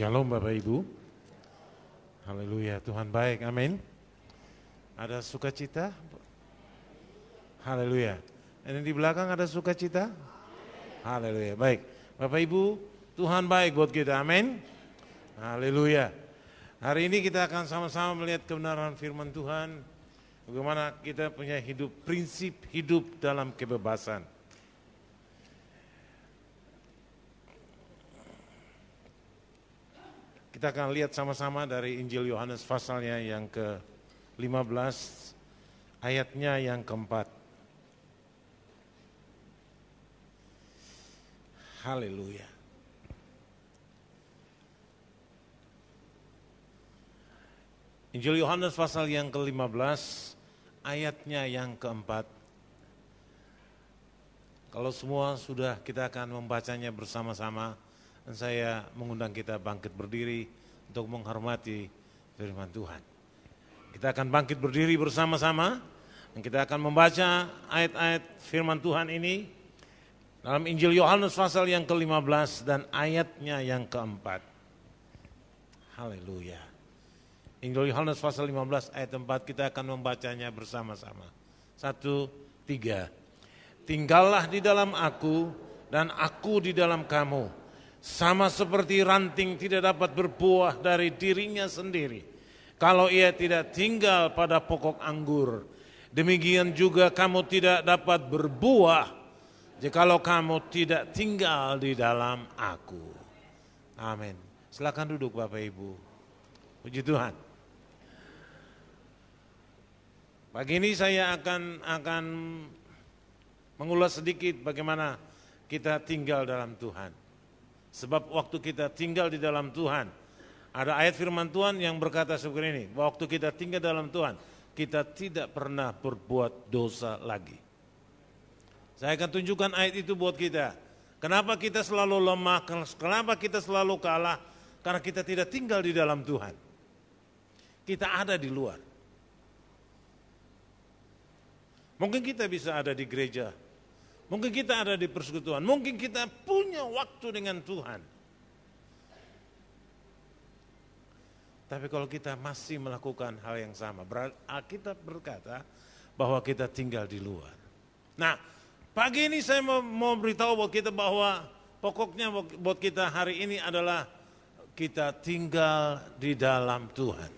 Shalom Bapak Ibu. Haleluya, Tuhan baik, amin. Ada sukacita? Haleluya. Dan di belakang ada sukacita? Haleluya, baik. Bapak Ibu, Tuhan baik buat kita, amin. Haleluya. Hari ini kita akan sama-sama melihat kebenaran firman Tuhan. Bagaimana kita punya hidup, prinsip hidup dalam kebebasan. Kita akan lihat sama-sama dari Injil Yohanes pasalnya yang ke-15 ayatnya yang keempat. Haleluya. Injil Yohanes pasal yang ke-15 ayatnya yang keempat. Kalau semua sudah kita akan membacanya bersama-sama. Dan saya mengundang kita bangkit berdiri untuk menghormati firman Tuhan. Kita akan bangkit berdiri bersama-sama dan kita akan membaca ayat-ayat firman Tuhan ini dalam Injil Yohanes pasal yang ke-15 dan ayatnya yang keempat. Haleluya. Injil Yohanes pasal 15 ayat 4 kita akan membacanya bersama-sama. Satu, tiga. Tinggallah di dalam aku dan aku di dalam kamu sama seperti ranting tidak dapat berbuah dari dirinya sendiri kalau ia tidak tinggal pada pokok anggur. Demikian juga kamu tidak dapat berbuah jikalau kamu tidak tinggal di dalam aku. Amin. Silakan duduk Bapak Ibu. Puji Tuhan. Pagi ini saya akan akan mengulas sedikit bagaimana kita tinggal dalam Tuhan. Sebab waktu kita tinggal di dalam Tuhan, ada ayat firman Tuhan yang berkata seperti ini, waktu kita tinggal dalam Tuhan, kita tidak pernah berbuat dosa lagi. Saya akan tunjukkan ayat itu buat kita. Kenapa kita selalu lemah, kenapa kita selalu kalah? Karena kita tidak tinggal di dalam Tuhan. Kita ada di luar. Mungkin kita bisa ada di gereja, Mungkin kita ada di persekutuan, mungkin kita punya waktu dengan Tuhan. Tapi kalau kita masih melakukan hal yang sama, Alkitab berkata bahwa kita tinggal di luar. Nah, pagi ini saya mau, mau beritahu buat kita bahwa pokoknya buat kita hari ini adalah kita tinggal di dalam Tuhan.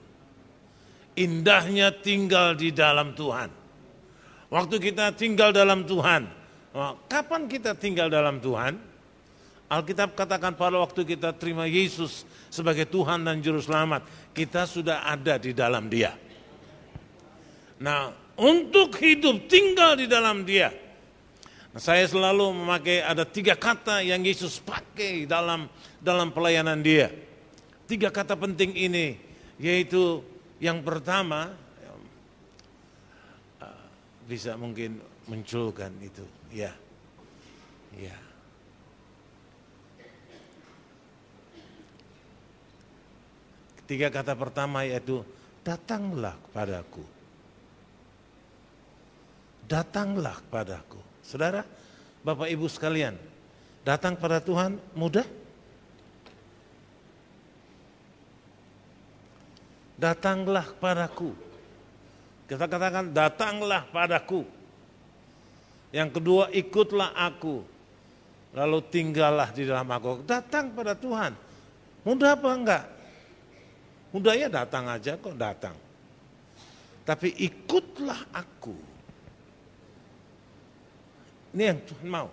Indahnya tinggal di dalam Tuhan. Waktu kita tinggal dalam Tuhan, Ah, kapan kita tinggal dalam Tuhan? Alkitab katakan pada waktu kita terima Yesus sebagai Tuhan dan Juru Selamat, kita sudah ada di dalam dia. Nah, untuk hidup tinggal di dalam dia. Nah, saya selalu memakai ada tiga kata yang Yesus pakai dalam dalam pelayanan dia. Tiga kata penting ini yaitu yang pertama ya, ah, bisa mungkin munculkan itu Ya. Ya. Ketiga kata pertama yaitu datanglah kepadaku. Datanglah kepadaku. Saudara, Bapak Ibu sekalian, datang pada Tuhan mudah? Datanglah kepadaku. Kita katakan datanglah padaku. Yang kedua, ikutlah aku. Lalu tinggallah di dalam aku. Datang pada Tuhan. Mudah apa enggak? Mudah ya datang aja kok datang. Tapi ikutlah aku. Ini yang Tuhan mau.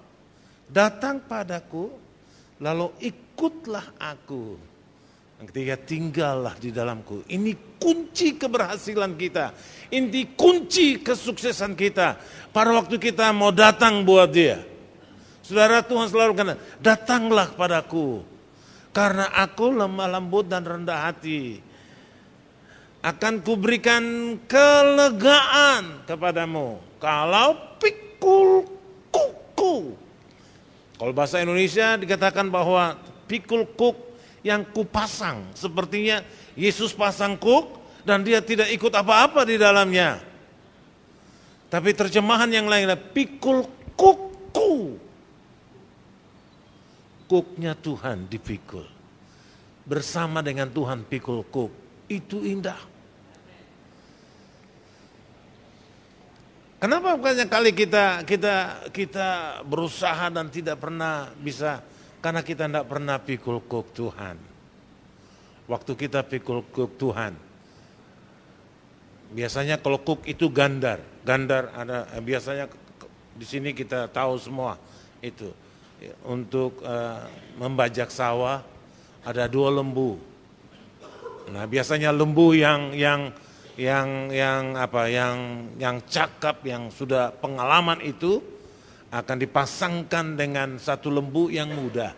Datang padaku, lalu ikutlah aku. Yang ketiga, tinggallah di dalamku. Ini kunci keberhasilan kita. Ini kunci kesuksesan kita. Pada waktu kita mau datang buat dia. Saudara Tuhan selalu kata, datanglah padaku. Karena aku lemah lembut dan rendah hati. Akan kuberikan kelegaan kepadamu. Kalau pikul kuku. Kalau bahasa Indonesia dikatakan bahwa pikul kuku yang kupasang. Sepertinya Yesus pasang kuk dan dia tidak ikut apa-apa di dalamnya. Tapi terjemahan yang lain pikul kuku. Kuknya Tuhan dipikul. Bersama dengan Tuhan pikul kuk. Itu indah. Kenapa banyak kali kita kita kita berusaha dan tidak pernah bisa karena kita tidak pernah pikul kuk Tuhan. Waktu kita pikul kuk Tuhan, biasanya kalau kuk itu gandar. Gandar ada eh, biasanya di sini kita tahu semua itu. Ya, untuk uh, membajak sawah ada dua lembu. Nah, biasanya lembu yang yang yang yang apa yang yang cakap yang sudah pengalaman itu akan dipasangkan dengan satu lembu yang muda.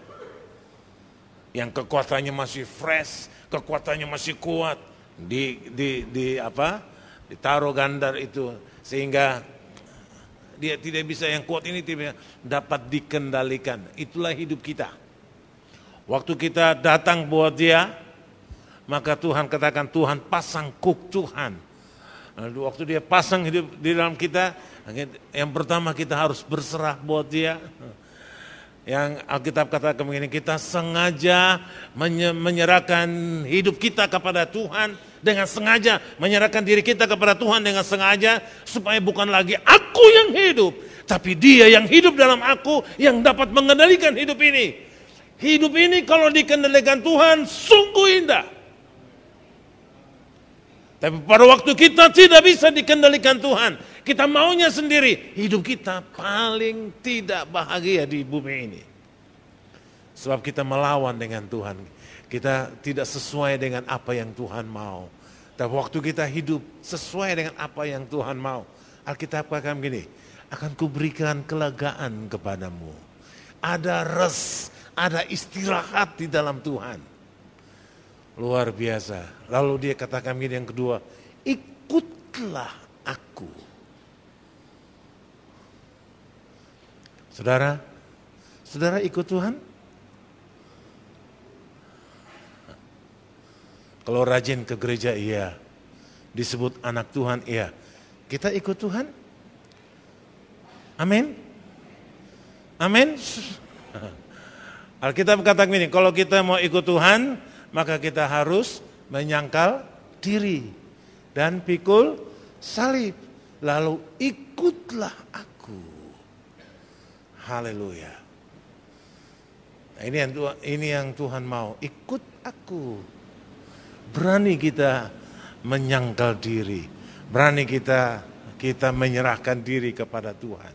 Yang kekuatannya masih fresh, kekuatannya masih kuat di di di apa? Ditaruh gandar itu sehingga dia tidak bisa yang kuat ini tidak dapat dikendalikan. Itulah hidup kita. Waktu kita datang buat dia, maka Tuhan katakan Tuhan pasang kuk Tuhan Lalu nah, waktu dia pasang hidup di dalam kita, yang pertama kita harus berserah buat dia. Yang Alkitab kata kemungkinan kita sengaja menyerahkan hidup kita kepada Tuhan dengan sengaja, menyerahkan diri kita kepada Tuhan dengan sengaja, supaya bukan lagi aku yang hidup, tapi dia yang hidup dalam aku yang dapat mengendalikan hidup ini. Hidup ini kalau dikendalikan Tuhan sungguh indah. Tapi pada waktu kita tidak bisa dikendalikan Tuhan, kita maunya sendiri, hidup kita paling tidak bahagia di bumi ini. Sebab kita melawan dengan Tuhan, kita tidak sesuai dengan apa yang Tuhan mau. Tapi waktu kita hidup sesuai dengan apa yang Tuhan mau, Alkitab katakan begini: akan kuberikan kelegaan kepadamu. Ada res, ada istirahat di dalam Tuhan. Luar biasa. Lalu dia katakan gini yang kedua, ikutlah aku. Saudara, saudara ikut Tuhan? Kalau rajin ke gereja iya, disebut anak Tuhan iya. Kita ikut Tuhan? Amin. Amin. Alkitab katakan ini, kalau kita mau ikut Tuhan, maka kita harus menyangkal diri dan pikul salib. Lalu ikutlah aku. Haleluya. Nah, ini yang Tuhan, ini yang Tuhan mau, ikut aku. Berani kita menyangkal diri, berani kita kita menyerahkan diri kepada Tuhan.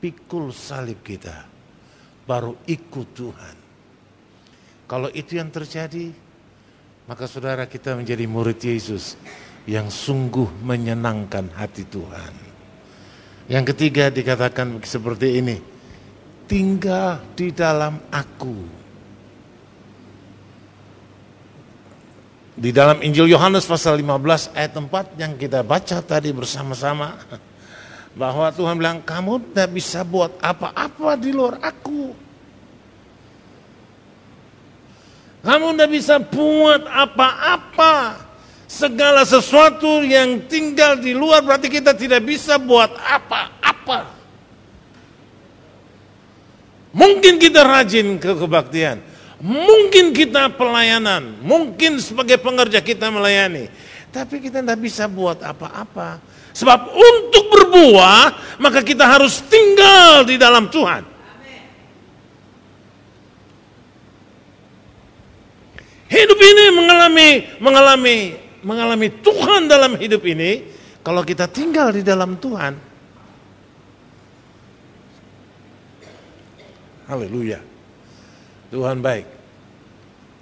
Pikul salib kita baru ikut Tuhan. Kalau itu yang terjadi, maka saudara kita menjadi murid Yesus yang sungguh menyenangkan hati Tuhan. Yang ketiga dikatakan seperti ini, tinggal di dalam aku. Di dalam Injil Yohanes pasal 15 ayat 4 yang kita baca tadi bersama-sama bahwa Tuhan bilang kamu tidak bisa buat apa-apa di luar aku. Kamu tidak bisa buat apa-apa. Segala sesuatu yang tinggal di luar berarti kita tidak bisa buat apa-apa. Mungkin kita rajin ke kebaktian. Mungkin kita pelayanan. Mungkin sebagai pengerja kita melayani. Tapi kita tidak bisa buat apa-apa. Sebab untuk berbuah, maka kita harus tinggal di dalam Tuhan. hidup ini mengalami mengalami mengalami Tuhan dalam hidup ini kalau kita tinggal di dalam Tuhan. Haleluya. Tuhan baik.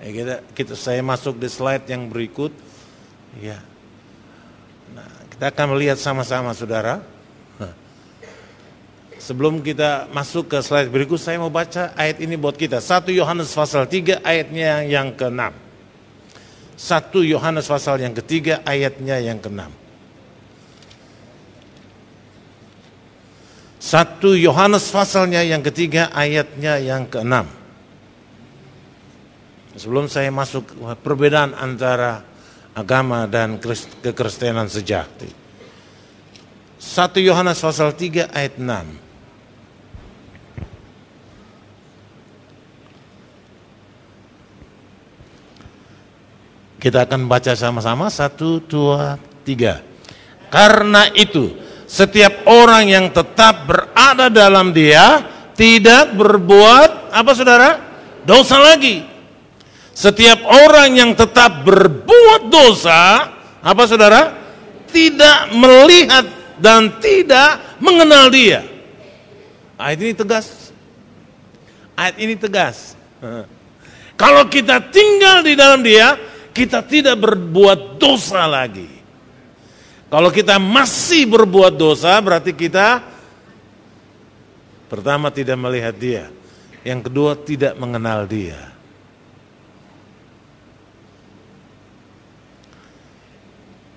Ya, kita, kita saya masuk di slide yang berikut. Ya. Nah, kita akan melihat sama-sama saudara. sebelum kita masuk ke slide berikut, saya mau baca ayat ini buat kita. 1 Yohanes pasal 3 ayatnya yang ke-6. 1 Yohanes pasal yang ketiga ayatnya yang keenam. 1 Yohanes pasalnya yang ketiga ayatnya yang keenam. Sebelum saya masuk perbedaan antara agama dan kekristenan sejati. 1 Yohanes pasal 3 ayat 6. Kita akan baca sama-sama satu, dua, tiga. Karena itu setiap orang yang tetap berada dalam dia tidak berbuat apa saudara dosa lagi. Setiap orang yang tetap berbuat dosa apa saudara tidak melihat dan tidak mengenal dia. Ayat ini tegas. Ayat ini tegas. Kalau kita tinggal di dalam dia, kita tidak berbuat dosa lagi. Kalau kita masih berbuat dosa, berarti kita pertama tidak melihat Dia, yang kedua tidak mengenal Dia.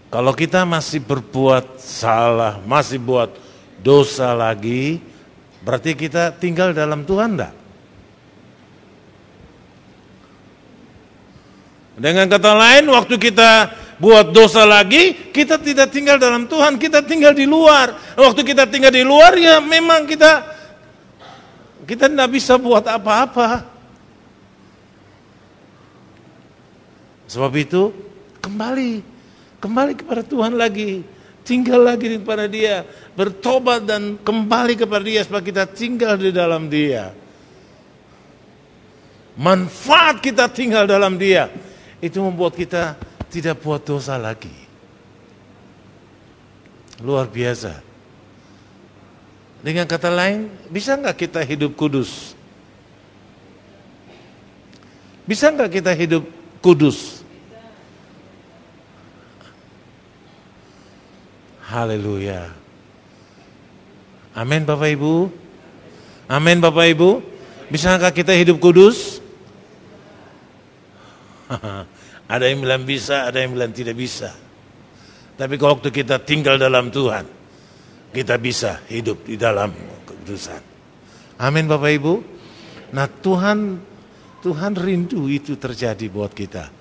Kalau kita masih berbuat salah, masih buat dosa lagi, berarti kita tinggal dalam Tuhan enggak? Dengan kata lain, waktu kita buat dosa lagi, kita tidak tinggal dalam Tuhan, kita tinggal di luar. Waktu kita tinggal di luar, ya memang kita kita tidak bisa buat apa-apa. Sebab itu, kembali, kembali kepada Tuhan lagi, tinggal lagi kepada Dia, bertobat dan kembali kepada Dia supaya kita tinggal di dalam Dia. Manfaat kita tinggal dalam Dia itu membuat kita tidak buat dosa lagi. Luar biasa. Dengan kata lain, bisa nggak kita hidup kudus? Bisa nggak kita hidup kudus? Haleluya. Amin Bapak Ibu. Amin Bapak Ibu. Bisakah kita hidup kudus? ada yang bilang bisa, ada yang bilang tidak bisa. Tapi kalau waktu kita tinggal dalam Tuhan, kita bisa hidup di dalam kekudusan. Amin Bapak Ibu. Nah Tuhan Tuhan rindu itu terjadi buat kita.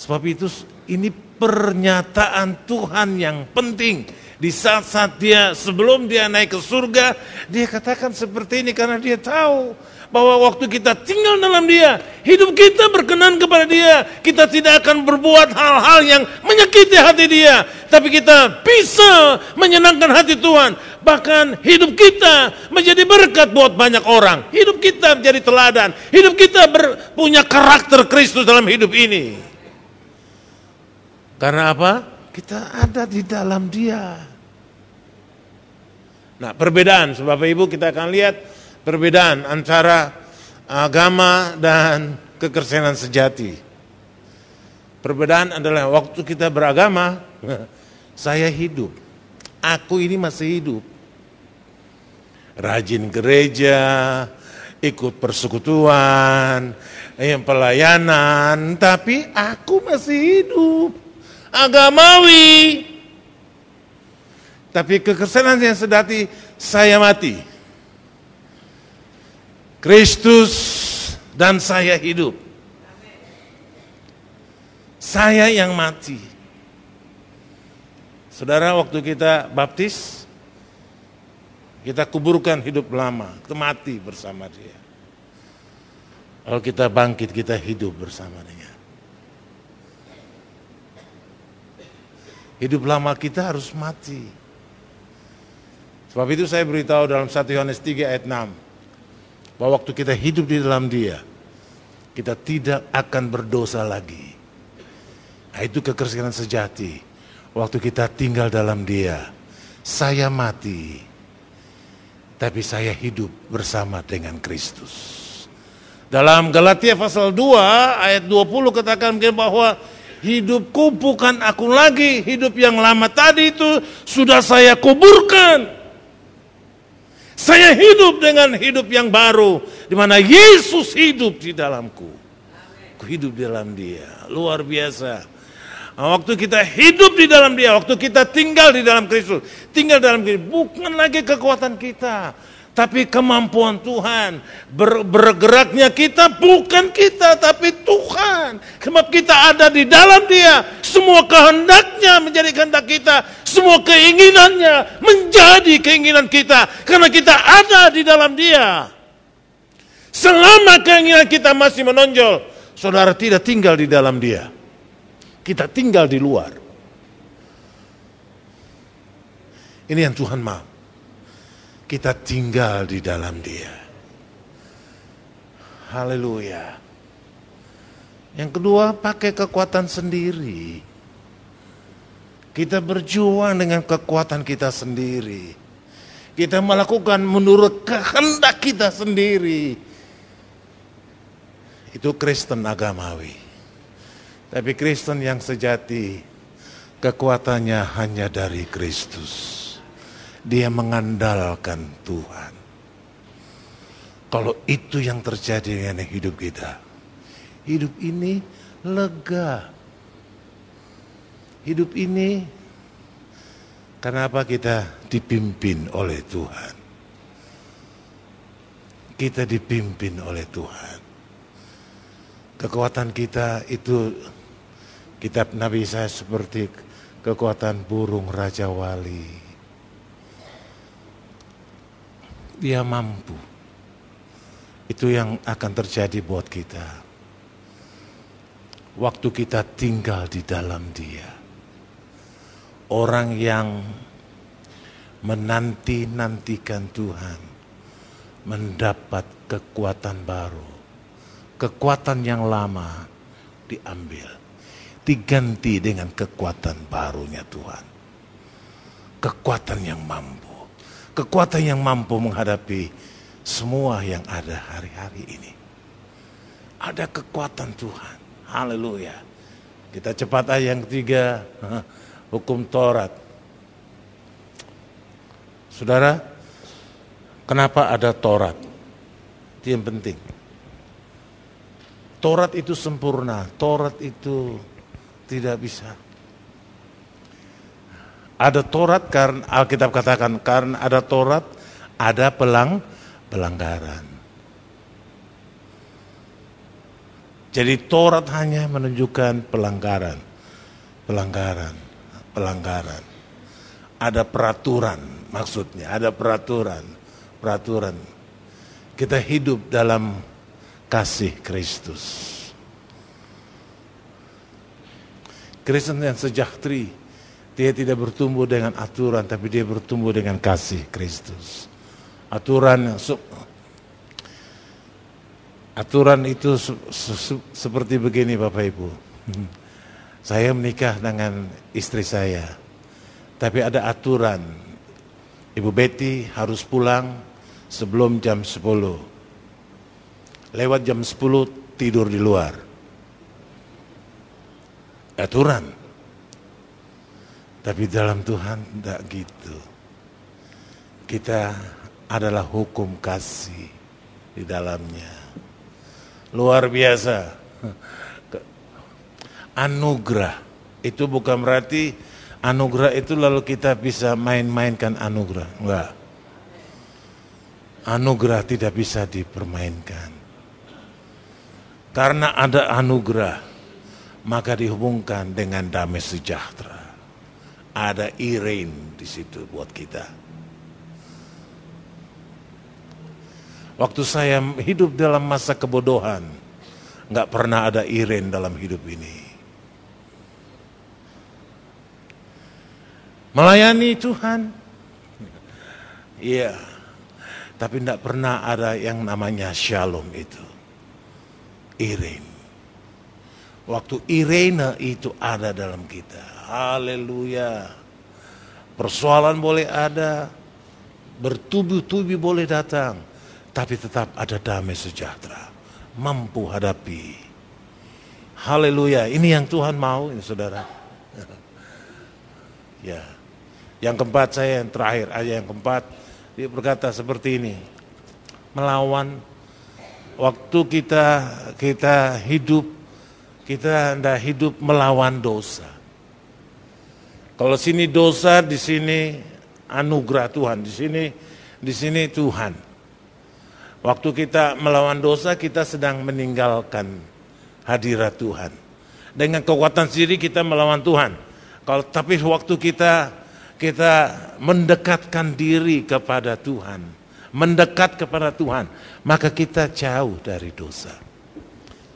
Sebab itu ini pernyataan Tuhan yang penting. Di saat-saat dia sebelum dia naik ke surga, dia katakan seperti ini karena dia tahu bahwa waktu kita tinggal dalam dia, hidup kita berkenan kepada dia, kita tidak akan berbuat hal-hal yang menyakiti hati dia, tapi kita bisa menyenangkan hati Tuhan. Bahkan hidup kita menjadi berkat buat banyak orang. Hidup kita menjadi teladan. Hidup kita punya karakter Kristus dalam hidup ini. Karena apa? Kita ada di dalam dia. Nah perbedaan, sebab Ibu kita akan lihat perbedaan antara agama dan kekristenan sejati. Perbedaan adalah waktu kita beragama, saya hidup. Aku ini masih hidup. Rajin gereja, ikut persekutuan, yang eh, pelayanan, tapi aku masih hidup. Agamawi. Tapi kekristenan yang sedati saya mati. Kristus dan saya hidup. Saya yang mati. Saudara, waktu kita baptis, kita kuburkan hidup lama, kita mati bersama dia. Kalau kita bangkit, kita hidup bersama dia. Hidup lama kita harus mati. Sebab itu saya beritahu dalam 1 Yohanes 3 ayat 6 bahwa waktu kita hidup di dalam dia, kita tidak akan berdosa lagi. Nah, itu kekristenan sejati. Waktu kita tinggal dalam dia, saya mati, tapi saya hidup bersama dengan Kristus. Dalam Galatia pasal 2 ayat 20 katakan bahwa hidupku bukan aku lagi, hidup yang lama tadi itu sudah saya kuburkan. Saya hidup dengan hidup yang baru di mana Yesus hidup di dalamku. Aku hidup di dalam Dia. Luar biasa. Nah, waktu kita hidup di dalam Dia, waktu kita tinggal di dalam Kristus, tinggal dalam Kristus, bukan lagi kekuatan kita, tapi kemampuan Tuhan. Ber, bergeraknya kita bukan kita, tapi Tuhan. Sebab kita ada di dalam dia. Semua kehendaknya menjadi kehendak kita. Semua keinginannya menjadi keinginan kita. Karena kita ada di dalam dia. Selama keinginan kita masih menonjol, saudara tidak tinggal di dalam dia. Kita tinggal di luar. Ini yang Tuhan mau kita tinggal di dalam dia. Haleluya. Yang kedua, pakai kekuatan sendiri. Kita berjuang dengan kekuatan kita sendiri. Kita melakukan menurut kehendak kita sendiri. Itu Kristen agamawi. Tapi Kristen yang sejati, kekuatannya hanya dari Kristus dia mengandalkan Tuhan. Kalau itu yang terjadi dengan hidup kita, hidup ini lega. Hidup ini kenapa kita dipimpin oleh Tuhan? Kita dipimpin oleh Tuhan. Kekuatan kita itu kitab Nabi saya seperti kekuatan burung raja wali dia mampu. Itu yang akan terjadi buat kita. Waktu kita tinggal di dalam dia. Orang yang menanti-nantikan Tuhan mendapat kekuatan baru. Kekuatan yang lama diambil. Diganti dengan kekuatan barunya Tuhan. Kekuatan yang mampu kekuatan yang mampu menghadapi semua yang ada hari-hari ini. Ada kekuatan Tuhan. Haleluya. Kita cepat ayat yang ketiga, hukum Taurat. Saudara, kenapa ada Taurat? Itu yang penting. Taurat itu sempurna, Taurat itu tidak bisa ada torat karena Alkitab katakan karena ada torat ada pelang pelanggaran. Jadi torat hanya menunjukkan pelanggaran, pelanggaran, pelanggaran. Ada peraturan maksudnya, ada peraturan, peraturan. Kita hidup dalam kasih Kristus. Kristen yang sejahtera dia tidak bertumbuh dengan aturan, tapi dia bertumbuh dengan kasih Kristus. Aturan aturan itu seperti begini Bapak Ibu. Saya menikah dengan istri saya, tapi ada aturan. Ibu Betty harus pulang sebelum jam 10. Lewat jam 10 tidur di luar. Aturan. Tapi dalam Tuhan tidak gitu. Kita adalah hukum kasih di dalamnya. Luar biasa. Anugerah itu bukan berarti anugerah itu lalu kita bisa main-mainkan anugerah. Enggak. Anugerah tidak bisa dipermainkan. Karena ada anugerah, maka dihubungkan dengan damai sejahtera ada irin di situ buat kita. Waktu saya hidup dalam masa kebodohan, nggak pernah ada irin dalam hidup ini. Melayani Tuhan, iya, yeah. tapi tidak pernah ada yang namanya shalom itu, irin. Waktu Irene itu ada dalam kita. Haleluya. Persoalan boleh ada. Bertubi-tubi boleh datang. Tapi tetap ada damai sejahtera. Mampu hadapi. Haleluya. Ini yang Tuhan mau ini saudara. ya. Yang keempat saya yang terakhir aja yang keempat. Dia berkata seperti ini. Melawan waktu kita kita hidup kita hendak hidup melawan dosa. Kalau sini dosa, di sini anugerah Tuhan, di sini di sini Tuhan. Waktu kita melawan dosa, kita sedang meninggalkan hadirat Tuhan. Dengan kekuatan sendiri kita melawan Tuhan. Kalau tapi waktu kita kita mendekatkan diri kepada Tuhan, mendekat kepada Tuhan, maka kita jauh dari dosa.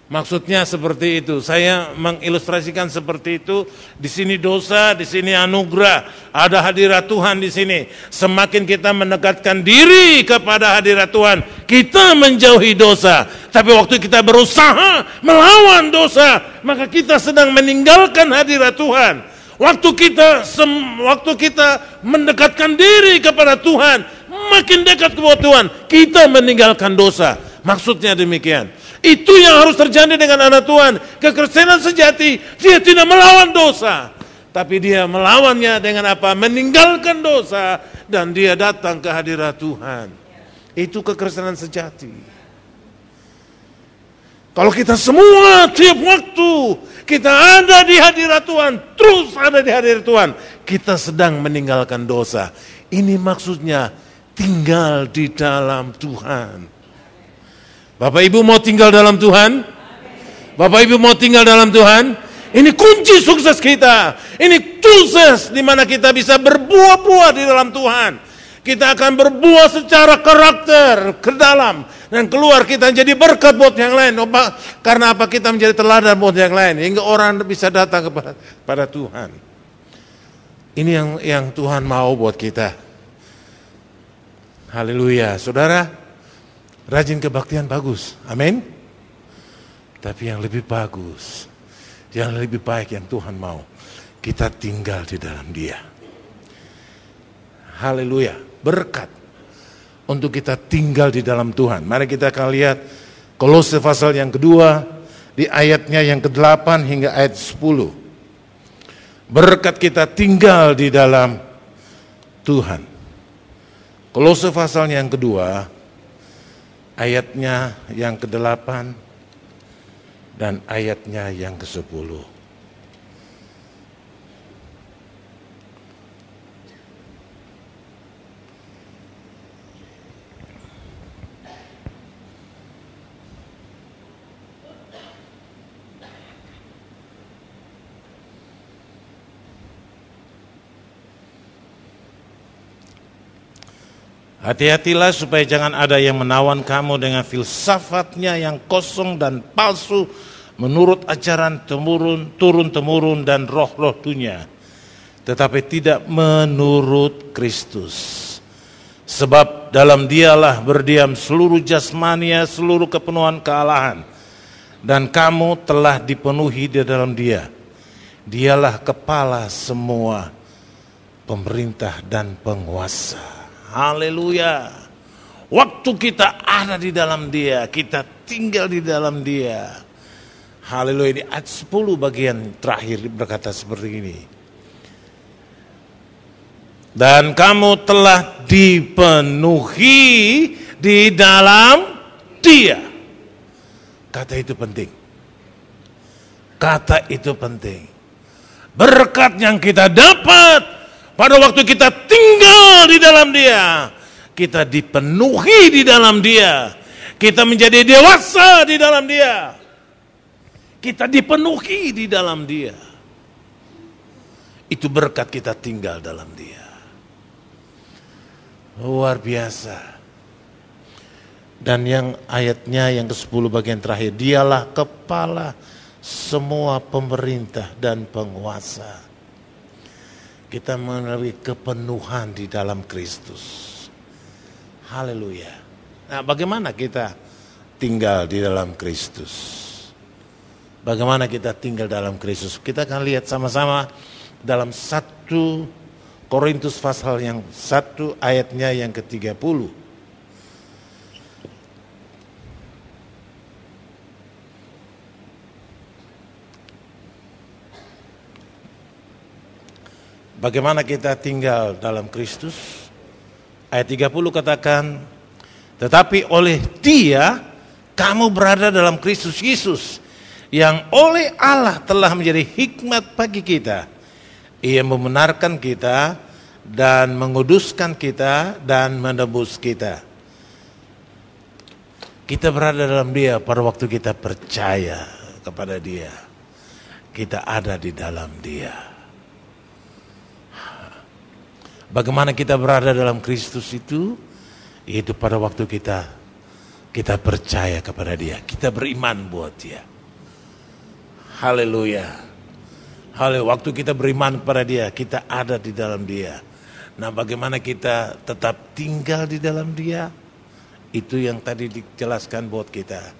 Maksudnya seperti itu. Saya mengilustrasikan seperti itu. Di sini dosa, di sini anugerah. Ada hadirat Tuhan di sini. Semakin kita mendekatkan diri kepada hadirat Tuhan, kita menjauhi dosa. Tapi waktu kita berusaha melawan dosa, maka kita sedang meninggalkan hadirat Tuhan. Waktu kita sem, waktu kita mendekatkan diri kepada Tuhan, makin dekat kepada Tuhan, kita meninggalkan dosa. Maksudnya demikian. Itu yang harus terjadi dengan anak Tuhan. Kekristenan sejati, dia tidak melawan dosa. Tapi dia melawannya dengan apa? Meninggalkan dosa dan dia datang ke hadirat Tuhan. Itu kekristenan sejati. Kalau kita semua tiap waktu kita ada di hadirat Tuhan, terus ada di hadirat Tuhan, kita sedang meninggalkan dosa. Ini maksudnya tinggal di dalam Tuhan. Bapak Ibu mau tinggal dalam Tuhan? Bapak Ibu mau tinggal dalam Tuhan? Ini kunci sukses kita. Ini sukses di mana kita bisa berbuah-buah di dalam Tuhan. Kita akan berbuah secara karakter ke dalam dan keluar kita jadi berkat buat yang lain. Oh, karena apa kita menjadi teladan buat yang lain hingga orang bisa datang kepada Tuhan. Ini yang yang Tuhan mau buat kita. Haleluya, saudara. Rajin kebaktian bagus. Amin. Tapi yang lebih bagus, yang lebih baik yang Tuhan mau, kita tinggal di dalam Dia. Haleluya. Berkat untuk kita tinggal di dalam Tuhan. Mari kita akan lihat Kolose pasal yang kedua di ayatnya yang ke-8 hingga ayat 10. Berkat kita tinggal di dalam Tuhan. Kolose pasal yang kedua ayatnya yang ke-8 dan ayatnya yang ke-10. Hati-hatilah supaya jangan ada yang menawan kamu dengan filsafatnya yang kosong dan palsu menurut ajaran temurun, turun-temurun dan roh-roh dunia. Tetapi tidak menurut Kristus. Sebab dalam dialah berdiam seluruh jasmania, seluruh kepenuhan kealahan. Dan kamu telah dipenuhi di dalam dia. Dialah kepala semua pemerintah dan penguasa. Haleluya. Waktu kita ada di dalam dia, kita tinggal di dalam dia. Haleluya. di ayat 10 bagian terakhir berkata seperti ini. Dan kamu telah dipenuhi di dalam dia. Kata itu penting. Kata itu penting. Berkat yang kita dapat pada waktu kita tinggal di dalam dia, kita dipenuhi di dalam dia. Kita menjadi dewasa di dalam dia. Kita dipenuhi di dalam dia. Itu berkat kita tinggal dalam dia. Luar biasa. Dan yang ayatnya yang ke-10 bagian terakhir, dialah kepala semua pemerintah dan penguasa kita melalui kepenuhan di dalam Kristus. Haleluya. Nah, bagaimana kita tinggal di dalam Kristus? Bagaimana kita tinggal dalam Kristus? Kita akan lihat sama-sama dalam satu Korintus pasal yang satu ayatnya yang ke-30. Bagaimana kita tinggal dalam Kristus? Ayat 30 katakan, tetapi oleh dia kamu berada dalam Kristus Yesus yang oleh Allah telah menjadi hikmat bagi kita. Ia membenarkan kita dan menguduskan kita dan menebus kita. Kita berada dalam dia pada waktu kita percaya kepada dia. Kita ada di dalam dia. Bagaimana kita berada dalam Kristus itu? Itu pada waktu kita kita percaya kepada Dia, kita beriman buat Dia. Haleluya. Haleluya. Waktu kita beriman kepada Dia, kita ada di dalam Dia. Nah, bagaimana kita tetap tinggal di dalam Dia? Itu yang tadi dijelaskan buat kita.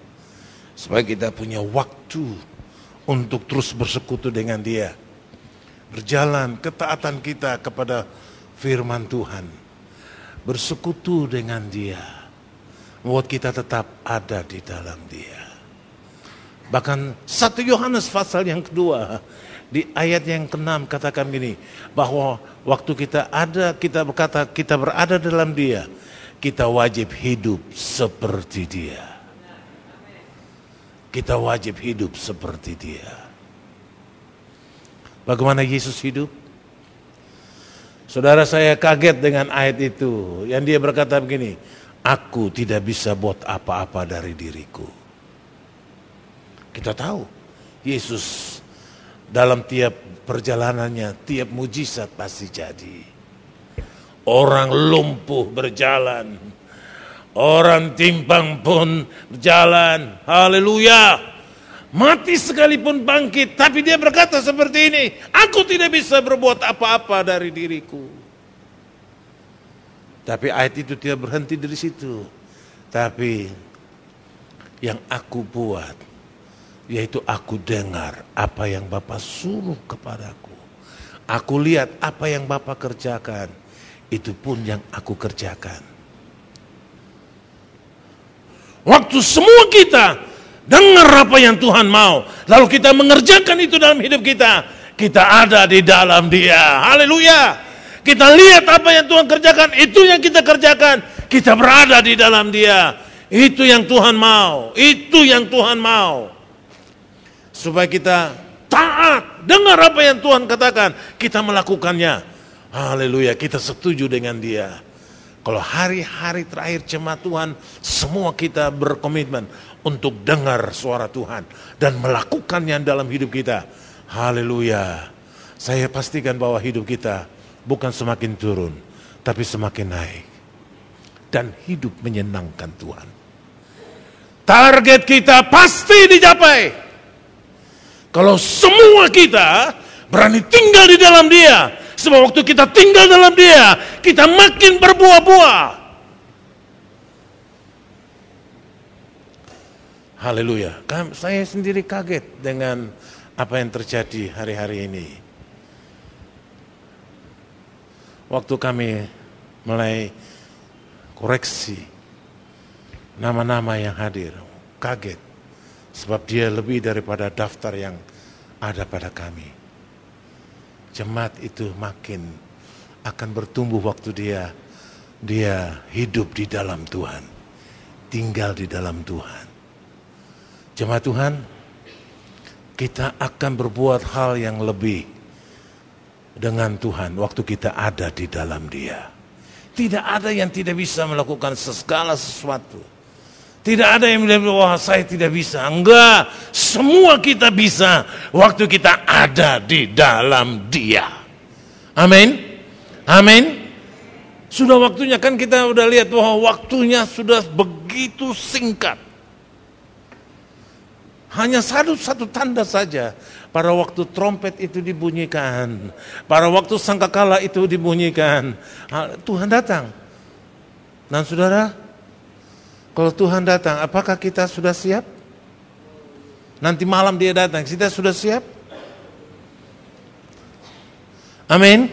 Supaya kita punya waktu untuk terus bersekutu dengan Dia. Berjalan ketaatan kita kepada firman Tuhan, bersekutu dengan Dia, membuat kita tetap ada di dalam Dia. Bahkan satu Yohanes pasal yang kedua di ayat yang keenam katakan gini bahwa waktu kita ada kita berkata kita berada dalam Dia, kita wajib hidup seperti Dia. Kita wajib hidup seperti Dia. Bagaimana Yesus hidup? Saudara saya kaget dengan ayat itu. Yang dia berkata begini, aku tidak bisa buat apa-apa dari diriku. Kita tahu, Yesus dalam tiap perjalanannya, tiap mujizat pasti jadi. Orang lumpuh berjalan, orang timpang pun berjalan. Haleluya! Mati sekalipun bangkit, tapi dia berkata seperti ini, aku tidak bisa berbuat apa-apa dari diriku. Tapi ayat itu tidak berhenti dari situ. Tapi yang aku buat, yaitu aku dengar apa yang Bapak suruh kepadaku. Aku lihat apa yang Bapak kerjakan, itu pun yang aku kerjakan. Waktu semua kita dengar apa yang Tuhan mau, lalu kita mengerjakan itu dalam hidup kita, kita ada di dalam Dia. Haleluya! Kita lihat apa yang Tuhan kerjakan, itu yang kita kerjakan. Kita berada di dalam Dia. Itu yang Tuhan mau, itu yang Tuhan mau. Supaya kita taat, dengar apa yang Tuhan katakan, kita melakukannya. Haleluya, kita setuju dengan Dia. Kalau hari-hari terakhir jemaat Tuhan, semua kita berkomitmen untuk dengar suara Tuhan dan melakukannya dalam hidup kita. Haleluya. Saya pastikan bahwa hidup kita bukan semakin turun, tapi semakin naik. Dan hidup menyenangkan Tuhan. Target kita pasti dicapai. Kalau semua kita berani tinggal di dalam dia, semua waktu kita tinggal dalam dia, kita makin berbuah-buah. Haleluya. Saya sendiri kaget dengan apa yang terjadi hari-hari ini. Waktu kami mulai koreksi nama-nama yang hadir, kaget. Sebab dia lebih daripada daftar yang ada pada kami. Jemaat itu makin akan bertumbuh waktu dia dia hidup di dalam Tuhan, tinggal di dalam Tuhan. Jemaat Tuhan, kita akan berbuat hal yang lebih dengan Tuhan waktu kita ada di dalam Dia. Tidak ada yang tidak bisa melakukan segala sesuatu. Tidak ada yang bilang, wah saya tidak bisa. Enggak, semua kita bisa waktu kita ada di dalam dia. Amin. Amin. Sudah waktunya kan kita udah lihat bahwa waktunya sudah begitu singkat. Hanya satu-satu tanda saja. Pada waktu trompet itu dibunyikan. Pada waktu sangkakala itu dibunyikan. Ah, Tuhan datang. Dan saudara, kalau Tuhan datang, apakah kita sudah siap? Nanti malam dia datang, kita sudah siap? Amin.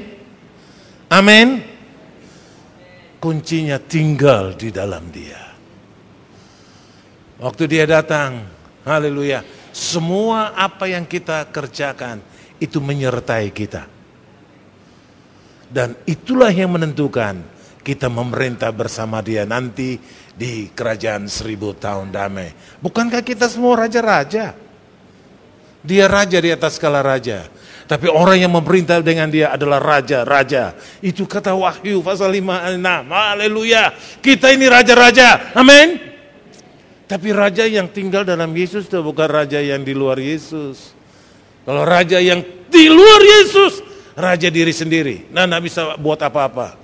Amin. Kuncinya tinggal di dalam dia. Waktu dia datang, Haleluya. Semua apa yang kita kerjakan itu menyertai kita. Dan itulah yang menentukan kita memerintah bersama dia nanti di kerajaan seribu tahun damai. Bukankah kita semua raja-raja? Dia raja di atas skala raja. Tapi orang yang memerintah dengan dia adalah raja-raja. Itu kata Wahyu pasal 5 6. Haleluya. Kita ini raja-raja. Amin. Tapi raja yang tinggal dalam Yesus itu bukan raja yang di luar Yesus. Kalau raja yang di luar Yesus, raja diri sendiri. Nah, nggak bisa buat apa-apa.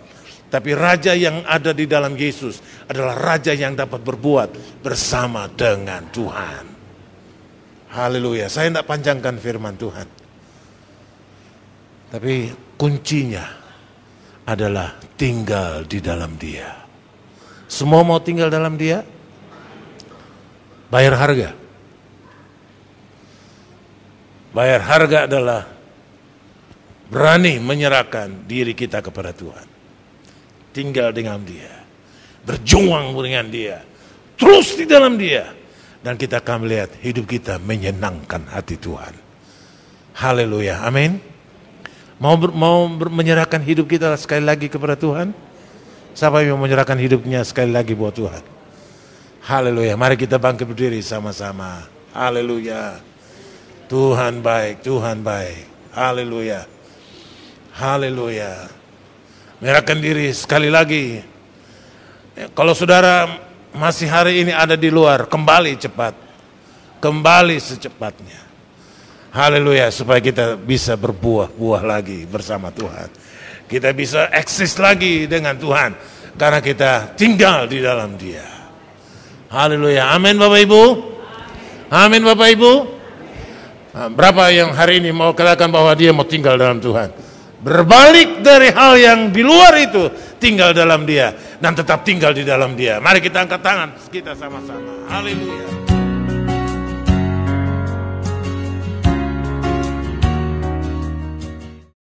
Tapi raja yang ada di dalam Yesus adalah raja yang dapat berbuat bersama dengan Tuhan. Haleluya. Saya tidak panjangkan firman Tuhan. Tapi kuncinya adalah tinggal di dalam dia. Semua mau tinggal dalam dia? Bayar harga. Bayar harga adalah berani menyerahkan diri kita kepada Tuhan. Tinggal dengan dia. Berjuang dengan dia. Terus di dalam dia. Dan kita akan melihat hidup kita menyenangkan hati Tuhan. Haleluya. Amin. Mau ber, mau ber, menyerahkan hidup kita sekali lagi kepada Tuhan? Siapa yang menyerahkan hidupnya sekali lagi buat Tuhan? Haleluya. Mari kita bangkit berdiri sama-sama. Haleluya. Tuhan baik, Tuhan baik. Haleluya. Haleluya. Merahkan diri sekali lagi. Eh, kalau saudara masih hari ini ada di luar, kembali cepat. Kembali secepatnya. Haleluya, supaya kita bisa berbuah-buah lagi bersama Tuhan. Kita bisa eksis lagi dengan Tuhan karena kita tinggal di dalam Dia. Haleluya. Amin Bapak Ibu. Amin Bapak Ibu. Nah, berapa yang hari ini mau katakan bahwa dia mau tinggal dalam Tuhan? Berbalik dari hal yang di luar itu, tinggal dalam dia dan tetap tinggal di dalam dia. Mari kita angkat tangan kita sama-sama. Haleluya.